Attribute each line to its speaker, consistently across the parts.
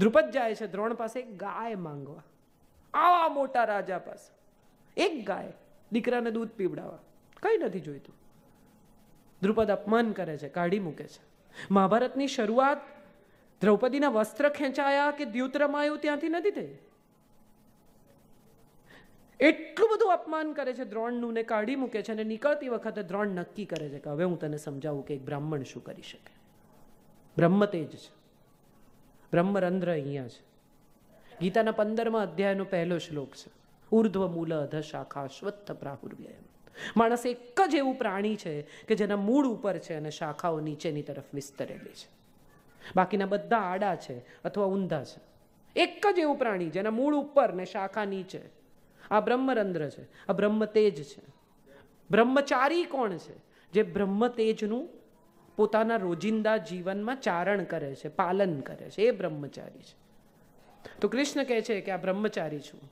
Speaker 1: ધ્રુપદ જાય છે દ્રોણ પાસે એક ગાય માંગવા આવા મોટા રાજા પાસે એક ગાય દીકરાને દૂધ પીવડાવવા કંઈ નથી જોઈતું દ્રુપદ અપમાન કરે છે કાઢી મૂકે છે મહાભારતની શરૂઆત દ્રૌપદીના વસ્ત્ર ખેંચાયા કે દ્યુતરમાયું ત્યાંથી નથી થઈ એટલું બધું અપમાન કરે છે દ્રોણનું ને કાઢી મૂકે છે અને નીકળતી વખતે દ્રોણ નક્કી કરે છે કે હવે હું તને સમજાવું કે એક બ્રાહ્મણ શું કરી શકે બ્રહ્મ તેજ છે બ્રહ્મરંધ્ર અહીંયા છે ગીતાના પંદરમાં અધ્યાયનો પહેલો શ્લોક છે ઉર્ધ્વ મૂલ અધ શાખા શ્વત્થ પ્રાહુર્વ્યય માણસ એક જ એવું પ્રાણી છે કે જેના મૂળ ઉપર છે અને શાખાઓ નીચેની તરફ વિસ્તરેલી છે બાકીના બધા આડા છે અથવા ઊંધા છે એક જ એવું પ્રાણી જેના મૂળ ઉપર ને શાખા નીચે આ બ્રહ્મરંધ્ર છે આ બ્રહ્મ તેજ છે બ્રહ્મચારી કોણ છે જે બ્રહ્મ તેજનું પોતાના રોજિંદા જીવનમાં ચારણ કરે છે પાલન કરે છે એ બ્રહ્મચારી છે તો કૃષ્ણ કહે છે કે આ બ્રહ્મચારી છું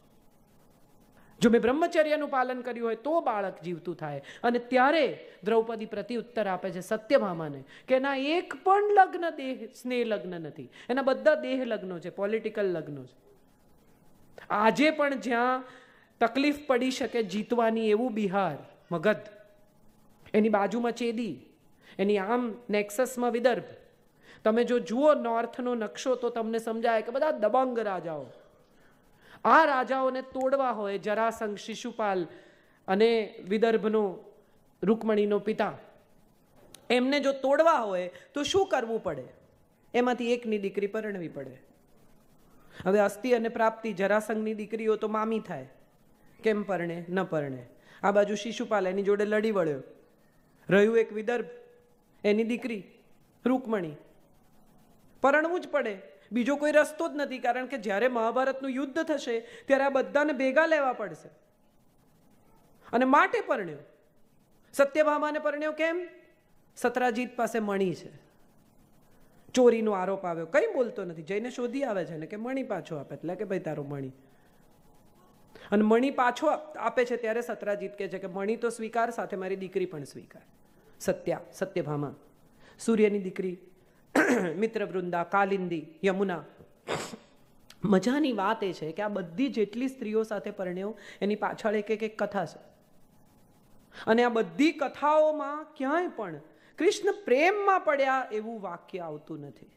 Speaker 1: જો મેં બ્રહ્મચર્યનું પાલન કર્યું હોય તો બાળક જીવતું થાય અને ત્યારે દ્રૌપદી પ્રતિ ઉત્તર આપે છે સત્યભામાને કે એના એક પણ લગ્ન દેહ સ્નેહ લગ્ન નથી એના બધા દેહ લગ્નો છે પોલિટિકલ લગ્નો છે આજે પણ જ્યાં તકલીફ પડી શકે જીતવાની એવું બિહાર મગધ એની બાજુમાં ચેદી એની આમ નેક્સસમાં વિદર્ભ તમે જો જુઓ નોર્થનો નકશો તો તમને સમજાય કે બધા દબંગ રાજાઓ આ રાજાઓને તોડવા હોય જરાસંઘ શિશુપાલ અને વિદર્ભનો રૂકમણીનો પિતા એમને જો તોડવા હોય તો શું કરવું પડે એમાંથી એકની દીકરી પરણવી પડે હવે અસ્થિ અને પ્રાપ્તિ જરાસંઘની દીકરીઓ તો મામી થાય કેમ પરણે ન પરણે આ બાજુ શિશુપાલ એની જોડે લડી વળ્યો રહ્યું એક વિદર્ભ એની દીકરી રૂકમણી પરણવું જ પડે બીજો કોઈ રસ્તો જ નથી કારણ કે જ્યારે મહાભારતનું યુદ્ધ થશે ત્યારે આ બધાને ભેગા લેવા પડશે અને માટે પરણ્યો સત્યભામાને પરણ્યો કેમ સતરાજીત પાસે મણી છે ચોરીનો આરોપ આવ્યો કંઈ બોલતો નથી જઈને શોધી આવે છે ને કે મણી પાછો આપે એટલે કે ભાઈ તારો મણી અને મણી પાછો આપે છે ત્યારે સતરાજીત કહે છે કે મણી તો સ્વીકાર સાથે મારી દીકરી પણ સ્વીકાર સત્યા સત્યભામા સૂર્યની દીકરી મિત્રવૃંદા કાલિંદી યમુના મજાની વાત એ છે કે આ બધી જેટલી સ્ત્રીઓ સાથે પરણ્યો એની પાછળ એક એક કથા છે અને આ બધી કથાઓમાં ક્યાંય પણ કૃષ્ણ પ્રેમમાં પડ્યા એવું વાક્ય આવતું નથી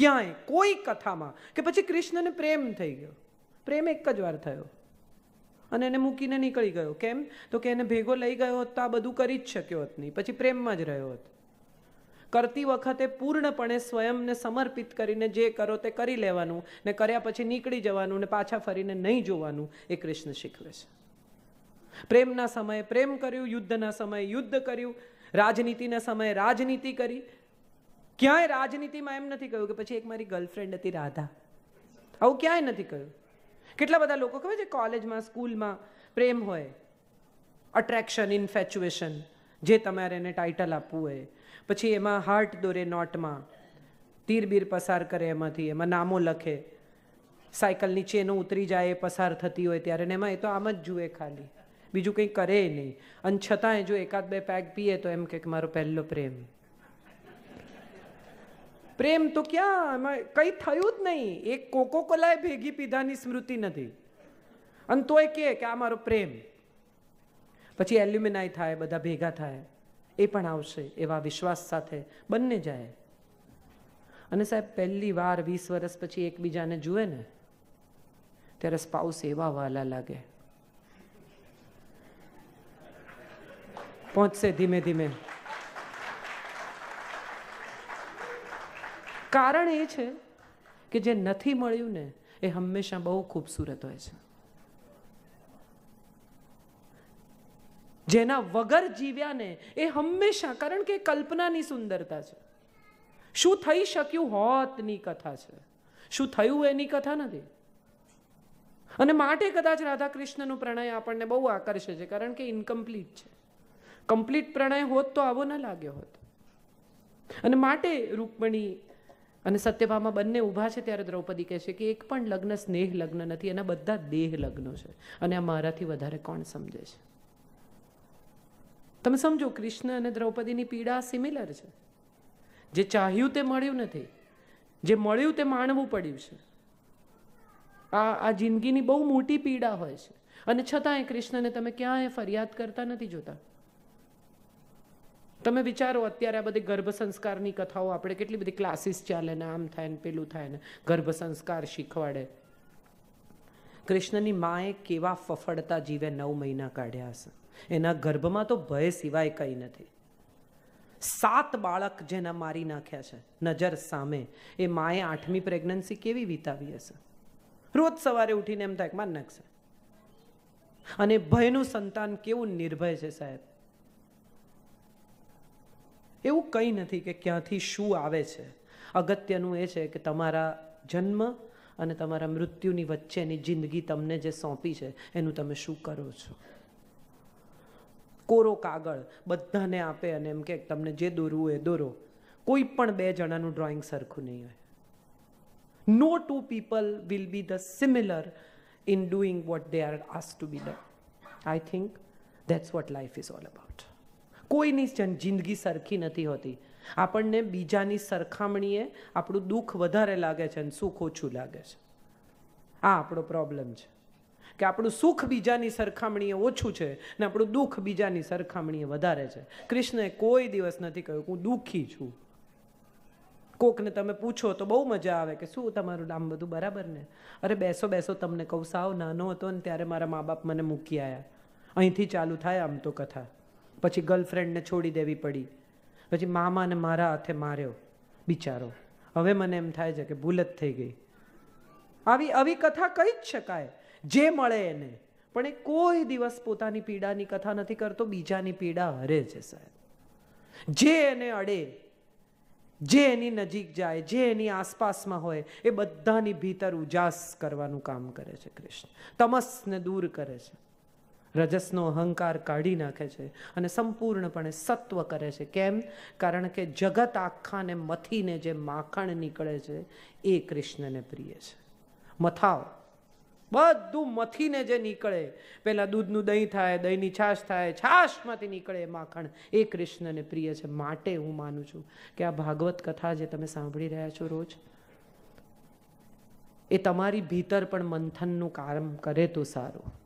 Speaker 1: ક્યાંય કોઈ કથામાં કે પછી કૃષ્ણને પ્રેમ થઈ ગયો પ્રેમ એક જ વાર થયો અને એને મૂકીને નીકળી ગયો કેમ તો કે એને ભેગો લઈ ગયો હોત તો આ બધું કરી જ શક્યો હોત નહીં પછી પ્રેમમાં જ રહ્યો હોત કરતી વખતે પૂર્ણપણે સ્વયંને સમર્પિત કરીને જે કરો તે કરી લેવાનું ને કર્યા પછી નીકળી જવાનું ને પાછા ફરીને નહીં જોવાનું એ કૃષ્ણ શીખવે છે પ્રેમના સમયે પ્રેમ કર્યું યુદ્ધના સમયે યુદ્ધ કર્યું રાજનીતિના સમયે રાજનીતિ કરી ક્યાંય રાજનીતિમાં એમ નથી કહ્યું કે પછી એક મારી ગર્લફ્રેન્ડ હતી રાધા આવું ક્યાંય નથી કહ્યું કેટલા બધા લોકો ખબર છે કોલેજમાં સ્કૂલમાં પ્રેમ હોય અટ્રેક્શન ઇન્ફેચ્યુએશન જે તમારે એને ટાઇટલ આપવું હોય પછી એમાં હાર્ટ દોરે નોટમાં તીરબીર પસાર કરે એમાંથી એમાં નામો લખે સાયકલની ચેનો ઉતરી જાય એ પસાર થતી હોય ત્યારે ને એમાં એ તો આમ જ જુએ ખાલી બીજું કંઈ કરે નહીં અને છતાંય જો એકાદ બે પેગ પીએ તો એમ કે મારો પહેલો પ્રેમ પ્રેમ તો ક્યાં એમાં કંઈ થયું જ નહીં એક કોકો કોલાય ભેગી પીધાની સ્મૃતિ નથી અને તોય કે કે આ મારો પ્રેમ પછી એલ્યુમિનાઈ થાય બધા ભેગા થાય એ પણ આવશે એવા વિશ્વાસ સાથે બંને જાય અને સાહેબ પહેલી વાર વીસ વર્ષ પછી એકબીજાને જુએ ને ત્યારે સ્પાઉસ એવા વાલા લાગે પહોંચશે ધીમે ધીમે કારણ એ છે કે જે નથી મળ્યું ને એ હંમેશા બહુ ખૂબસૂરત હોય છે જેના વગર જીવ્યા ને એ હંમેશા કારણ કે કલ્પનાની સુંદરતા છે શું થઈ શક્યું હોતની કથા છે શું થયું એની કથા નથી અને માટે કદાચ રાધા કૃષ્ણનું પ્રણય આપણને બહુ આકર્ષે છે કારણ કે ઇનકમ્પ્લીટ છે કમ્પ્લીટ પ્રણય હોત તો આવો ન લાગ્યો હોત અને માટે રૂકમણી અને સત્યભામા બંને ઊભા છે ત્યારે દ્રૌપદી કહે છે કે એક પણ લગ્ન સ્નેહ લગ્ન નથી એના બધા દેહ લગ્નો છે અને આ મારાથી વધારે કોણ સમજે છે તમે સમજો કૃષ્ણ અને દ્રૌપદીની પીડા સિમિલર છે જે ચાહ્યું તે મળ્યું નથી જે મળ્યું તે માણવું પડ્યું છે આ આ જિંદગીની બહુ મોટી પીડા હોય છે અને છતાંય કૃષ્ણને તમે ક્યાંય ફરિયાદ કરતા નથી જોતા તમે વિચારો અત્યારે આ બધી ગર્ભ સંસ્કારની કથાઓ આપણે કેટલી બધી ક્લાસીસ ચાલે ને આમ થાય ને પેલું થાય ને ગર્ભ સંસ્કાર શીખવાડે કૃષ્ણની માએ કેવા ફફડતા જીવે નવ મહિના કાઢ્યા હશે એના ગર્ભમાં તો ભય સિવાય કંઈ નથી સાત બાળક જેના મારી નાખ્યા છે નજર સામે એ માએ આઠમી પ્રેગ્નન્સી કેવી વિતાવી હશે રોજ સવારે ઉઠીને એમ થાય માન નાખશે અને ભયનું સંતાન કેવું નિર્ભય છે સાહેબ એવું કંઈ નથી કે ક્યાંથી શું આવે છે અગત્યનું એ છે કે તમારા જન્મ અને તમારા મૃત્યુની વચ્ચેની જિંદગી તમને જે સોંપી છે એનું તમે શું કરો છો કોરો કાગળ બધાને આપે અને એમ કે તમને જે દોરવું એ દોરો કોઈ પણ બે જણાનું ડ્રોઈંગ સરખું નહીં હોય no two people will be the similar in doing what they are આસ to be done I think that's what life is all about કોઈની જિંદગી સરખી નથી હોતી આપણને બીજાની સરખામણીએ આપણું દુઃખ વધારે લાગે છે અને સુખ ઓછું લાગે છે આ આપણો પ્રોબ્લેમ છે કે આપણું સુખ બીજાની સરખામણીએ ઓછું છે ને આપણું દુઃખ બીજાની સરખામણીએ વધારે છે કૃષ્ણએ કોઈ દિવસ નથી કહ્યું હું દુઃખી છું કોકને તમે પૂછો તો બહુ મજા આવે કે શું તમારું નામ બધું બરાબર ને અરે બેસો બેસો તમને કહું સાવ નાનો હતો ને ત્યારે મારા મા બાપ મને મૂકી આવ્યા અહીંથી ચાલુ થાય આમ તો કથા પછી ગર્લફ્રેન્ડને છોડી દેવી પડી પછી મામાને મારા હાથે માર્યો બિચારો હવે મને એમ થાય છે કે ભૂલ જ થઈ ગઈ આવી આવી કથા કહી જ શકાય જે મળે એને પણ એ કોઈ દિવસ પોતાની પીડાની કથા નથી કરતો બીજાની પીડા હરે છે સાહેબ જે એને અડે જે એની નજીક જાય જે એની આસપાસમાં હોય એ બધાની ભીતર ઉજાસ કરવાનું કામ કરે છે કૃષ્ણ તમસને દૂર કરે છે રજસનો અહંકાર કાઢી નાખે છે અને સંપૂર્ણપણે સત્વ કરે છે કેમ કારણ કે જગત આખાને મથીને જે માખણ નીકળે છે એ કૃષ્ણને પ્રિય છે મથાવ બધું મથીને જે નીકળે પહેલાં દૂધનું દહીં થાય દહીંની છાશ થાય છાશમાંથી નીકળે માખણ એ કૃષ્ણને પ્રિય છે માટે હું માનું છું કે આ ભાગવત કથા જે તમે સાંભળી રહ્યા છો રોજ એ તમારી ભીતર પણ મંથનનું કામ કરે તો સારું